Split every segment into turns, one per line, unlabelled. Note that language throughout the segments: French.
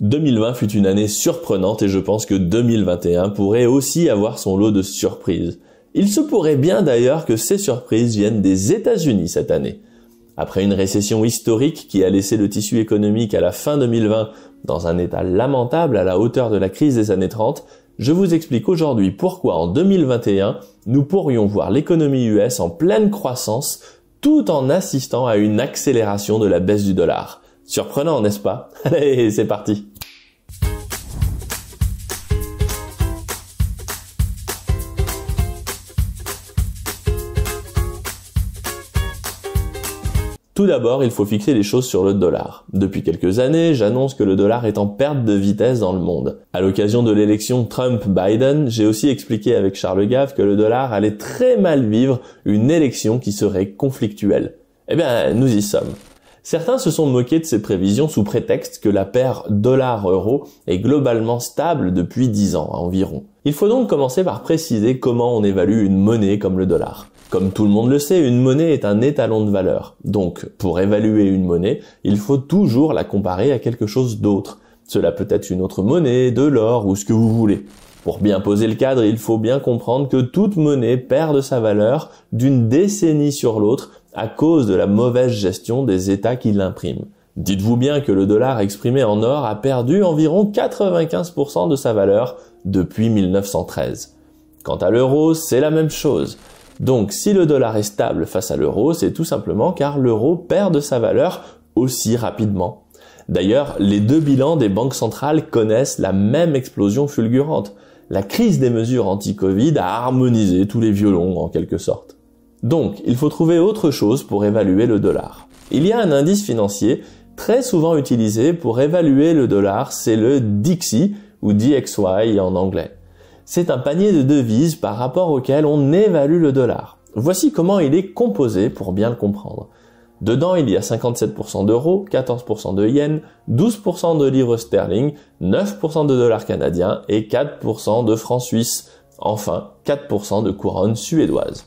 2020 fut une année surprenante et je pense que 2021 pourrait aussi avoir son lot de surprises. Il se pourrait bien d'ailleurs que ces surprises viennent des États-Unis cette année. Après une récession historique qui a laissé le tissu économique à la fin 2020 dans un état lamentable à la hauteur de la crise des années 30, je vous explique aujourd'hui pourquoi en 2021 nous pourrions voir l'économie US en pleine croissance tout en assistant à une accélération de la baisse du dollar. Surprenant, n'est-ce pas Allez, c'est parti Tout d'abord, il faut fixer les choses sur le dollar. Depuis quelques années, j'annonce que le dollar est en perte de vitesse dans le monde. À l'occasion de l'élection Trump-Biden, j'ai aussi expliqué avec Charles Gave que le dollar allait très mal vivre une élection qui serait conflictuelle. Eh bien, nous y sommes. Certains se sont moqués de ces prévisions sous prétexte que la paire dollar-euro est globalement stable depuis 10 ans environ. Il faut donc commencer par préciser comment on évalue une monnaie comme le dollar. Comme tout le monde le sait, une monnaie est un étalon de valeur. Donc, pour évaluer une monnaie, il faut toujours la comparer à quelque chose d'autre. Cela peut être une autre monnaie, de l'or ou ce que vous voulez. Pour bien poser le cadre, il faut bien comprendre que toute monnaie perd de sa valeur d'une décennie sur l'autre à cause de la mauvaise gestion des États qui l'impriment. Dites-vous bien que le dollar exprimé en or a perdu environ 95% de sa valeur depuis 1913. Quant à l'euro, c'est la même chose. Donc si le dollar est stable face à l'euro, c'est tout simplement car l'euro perd de sa valeur aussi rapidement. D'ailleurs, les deux bilans des banques centrales connaissent la même explosion fulgurante. La crise des mesures anti-Covid a harmonisé tous les violons en quelque sorte. Donc, il faut trouver autre chose pour évaluer le dollar. Il y a un indice financier très souvent utilisé pour évaluer le dollar, c'est le Dixie ou DXY en anglais. C'est un panier de devises par rapport auquel on évalue le dollar. Voici comment il est composé pour bien le comprendre. Dedans, il y a 57% d'euros, 14% de yens, 12% de livres sterling, 9% de dollars canadiens et 4% de francs suisses. Enfin, 4% de couronnes suédoises.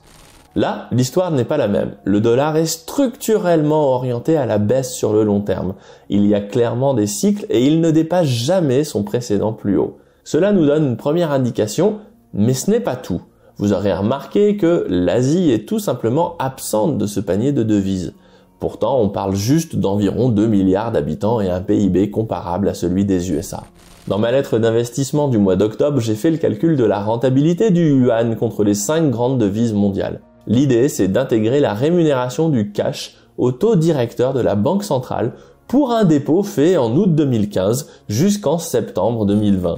Là, l'histoire n'est pas la même. Le dollar est structurellement orienté à la baisse sur le long terme. Il y a clairement des cycles et il ne dépasse jamais son précédent plus haut. Cela nous donne une première indication, mais ce n'est pas tout. Vous aurez remarqué que l'Asie est tout simplement absente de ce panier de devises. Pourtant, on parle juste d'environ 2 milliards d'habitants et un PIB comparable à celui des USA. Dans ma lettre d'investissement du mois d'octobre, j'ai fait le calcul de la rentabilité du yuan contre les 5 grandes devises mondiales. L'idée, c'est d'intégrer la rémunération du cash au taux directeur de la Banque centrale pour un dépôt fait en août 2015 jusqu'en septembre 2020.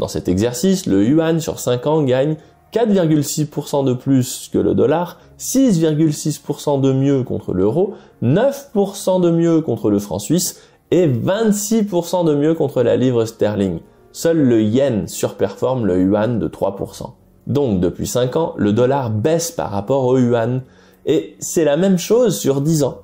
Dans cet exercice, le yuan sur 5 ans gagne 4,6% de plus que le dollar, 6,6% de mieux contre l'euro, 9% de mieux contre le franc suisse et 26% de mieux contre la livre sterling. Seul le yen surperforme le yuan de 3%. Donc depuis 5 ans, le dollar baisse par rapport au yuan. Et c'est la même chose sur 10 ans.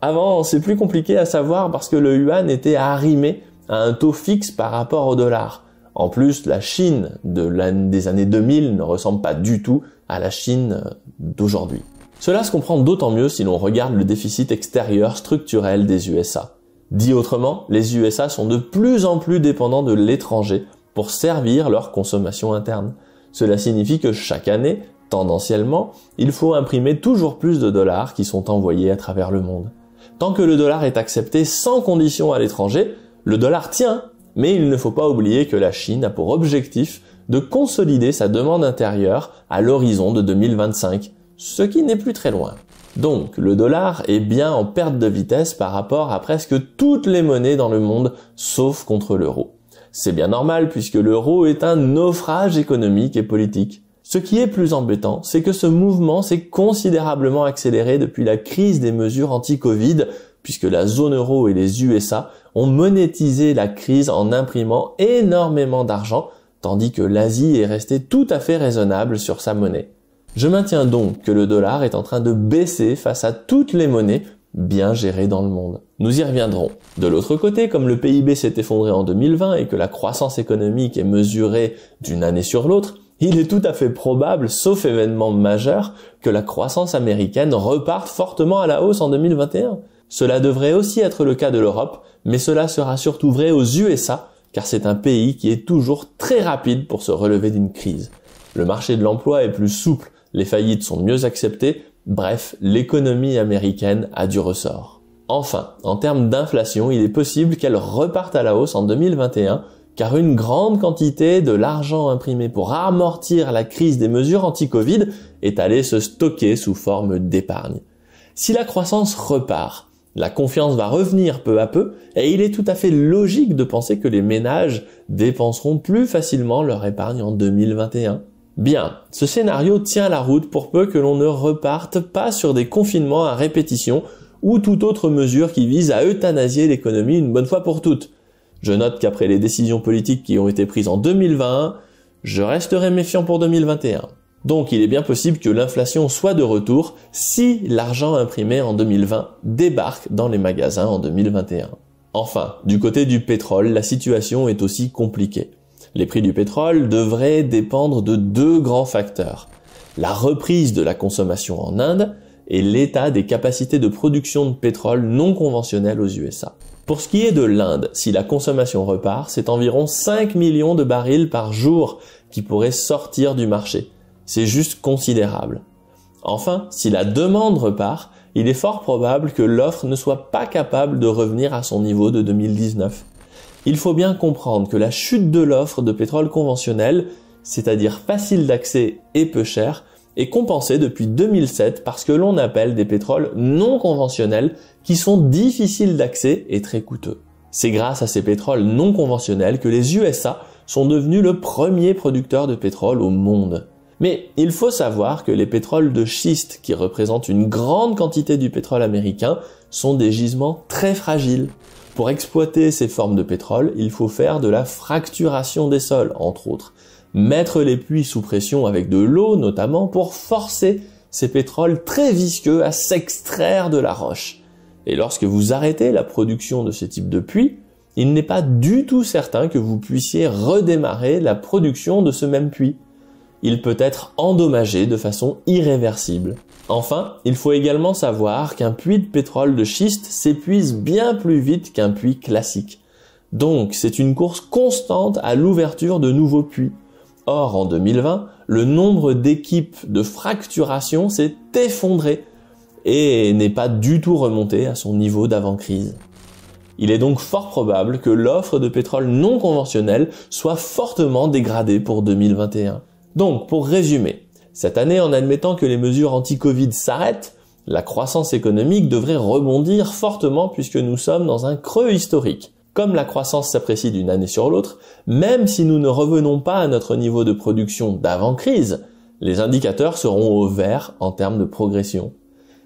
Avant, c'est plus compliqué à savoir parce que le yuan était arrimé à un taux fixe par rapport au dollar. En plus, la Chine des années 2000 ne ressemble pas du tout à la Chine euh, d'aujourd'hui. Cela se comprend d'autant mieux si l'on regarde le déficit extérieur structurel des USA. Dit autrement, les USA sont de plus en plus dépendants de l'étranger pour servir leur consommation interne. Cela signifie que chaque année, tendanciellement, il faut imprimer toujours plus de dollars qui sont envoyés à travers le monde. Tant que le dollar est accepté sans condition à l'étranger, le dollar tient, mais il ne faut pas oublier que la Chine a pour objectif de consolider sa demande intérieure à l'horizon de 2025, ce qui n'est plus très loin. Donc le dollar est bien en perte de vitesse par rapport à presque toutes les monnaies dans le monde sauf contre l'euro. C'est bien normal puisque l'euro est un naufrage économique et politique. Ce qui est plus embêtant, c'est que ce mouvement s'est considérablement accéléré depuis la crise des mesures anti-Covid, puisque la zone euro et les USA ont monétisé la crise en imprimant énormément d'argent, tandis que l'Asie est restée tout à fait raisonnable sur sa monnaie. Je maintiens donc que le dollar est en train de baisser face à toutes les monnaies bien géré dans le monde. Nous y reviendrons. De l'autre côté, comme le PIB s'est effondré en 2020 et que la croissance économique est mesurée d'une année sur l'autre, il est tout à fait probable, sauf événement majeur, que la croissance américaine reparte fortement à la hausse en 2021. Cela devrait aussi être le cas de l'Europe, mais cela sera surtout vrai aux USA, car c'est un pays qui est toujours très rapide pour se relever d'une crise. Le marché de l'emploi est plus souple, les faillites sont mieux acceptées, Bref, l'économie américaine a du ressort. Enfin, en termes d'inflation, il est possible qu'elle reparte à la hausse en 2021 car une grande quantité de l'argent imprimé pour amortir la crise des mesures anti-Covid est allée se stocker sous forme d'épargne. Si la croissance repart, la confiance va revenir peu à peu et il est tout à fait logique de penser que les ménages dépenseront plus facilement leur épargne en 2021. Bien, ce scénario tient la route pour peu que l'on ne reparte pas sur des confinements à répétition ou toute autre mesure qui vise à euthanasier l'économie une bonne fois pour toutes. Je note qu'après les décisions politiques qui ont été prises en 2021, je resterai méfiant pour 2021. Donc il est bien possible que l'inflation soit de retour si l'argent imprimé en 2020 débarque dans les magasins en 2021. Enfin, du côté du pétrole, la situation est aussi compliquée. Les prix du pétrole devraient dépendre de deux grands facteurs. La reprise de la consommation en Inde et l'état des capacités de production de pétrole non conventionnelles aux USA. Pour ce qui est de l'Inde, si la consommation repart, c'est environ 5 millions de barils par jour qui pourraient sortir du marché. C'est juste considérable. Enfin, si la demande repart, il est fort probable que l'offre ne soit pas capable de revenir à son niveau de 2019 il faut bien comprendre que la chute de l'offre de pétrole conventionnel, c'est-à-dire facile d'accès et peu cher, est compensée depuis 2007 par ce que l'on appelle des pétroles non conventionnels qui sont difficiles d'accès et très coûteux. C'est grâce à ces pétroles non conventionnels que les USA sont devenus le premier producteur de pétrole au monde. Mais il faut savoir que les pétroles de schiste, qui représentent une grande quantité du pétrole américain, sont des gisements très fragiles. Pour exploiter ces formes de pétrole, il faut faire de la fracturation des sols, entre autres. Mettre les puits sous pression avec de l'eau, notamment, pour forcer ces pétroles très visqueux à s'extraire de la roche. Et lorsque vous arrêtez la production de ce type de puits, il n'est pas du tout certain que vous puissiez redémarrer la production de ce même puits il peut être endommagé de façon irréversible. Enfin, il faut également savoir qu'un puits de pétrole de schiste s'épuise bien plus vite qu'un puits classique. Donc, c'est une course constante à l'ouverture de nouveaux puits. Or, en 2020, le nombre d'équipes de fracturation s'est effondré et n'est pas du tout remonté à son niveau d'avant-crise. Il est donc fort probable que l'offre de pétrole non conventionnel soit fortement dégradée pour 2021. Donc, pour résumer, cette année, en admettant que les mesures anti-Covid s'arrêtent, la croissance économique devrait rebondir fortement puisque nous sommes dans un creux historique. Comme la croissance s'apprécie d'une année sur l'autre, même si nous ne revenons pas à notre niveau de production d'avant crise, les indicateurs seront au vert en termes de progression.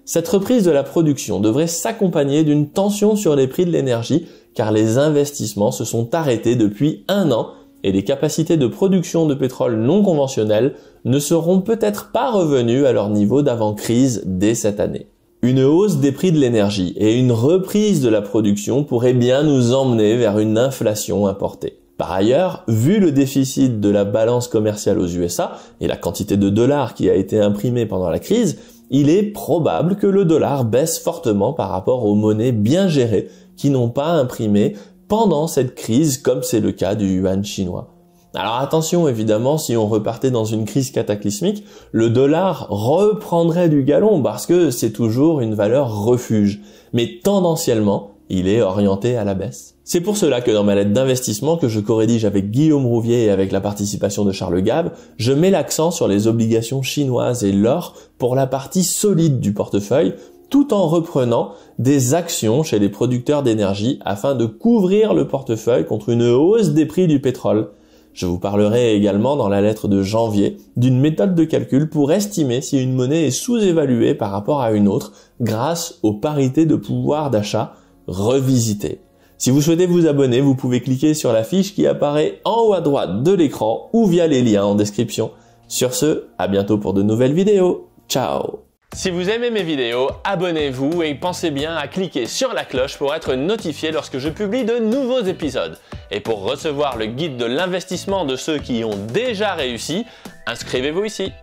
Cette reprise de la production devrait s'accompagner d'une tension sur les prix de l'énergie car les investissements se sont arrêtés depuis un an et les capacités de production de pétrole non conventionnel ne seront peut-être pas revenues à leur niveau d'avant-crise dès cette année. Une hausse des prix de l'énergie et une reprise de la production pourraient bien nous emmener vers une inflation importée. Par ailleurs, vu le déficit de la balance commerciale aux USA et la quantité de dollars qui a été imprimée pendant la crise, il est probable que le dollar baisse fortement par rapport aux monnaies bien gérées qui n'ont pas imprimé pendant cette crise, comme c'est le cas du yuan chinois. Alors attention, évidemment, si on repartait dans une crise cataclysmique, le dollar reprendrait du galon parce que c'est toujours une valeur refuge. Mais tendanciellement, il est orienté à la baisse. C'est pour cela que dans ma lettre d'investissement que je corrédige avec Guillaume Rouvier et avec la participation de Charles Gab, je mets l'accent sur les obligations chinoises et l'or pour la partie solide du portefeuille tout en reprenant des actions chez les producteurs d'énergie afin de couvrir le portefeuille contre une hausse des prix du pétrole. Je vous parlerai également dans la lettre de janvier d'une méthode de calcul pour estimer si une monnaie est sous-évaluée par rapport à une autre grâce aux parités de pouvoir d'achat revisitées. Si vous souhaitez vous abonner, vous pouvez cliquer sur la fiche qui apparaît en haut à droite de l'écran ou via les liens en description. Sur ce, à bientôt pour de nouvelles vidéos. Ciao si vous aimez mes vidéos, abonnez-vous et pensez bien à cliquer sur la cloche pour être notifié lorsque je publie de nouveaux épisodes. Et pour recevoir le guide de l'investissement de ceux qui ont déjà réussi, inscrivez-vous ici.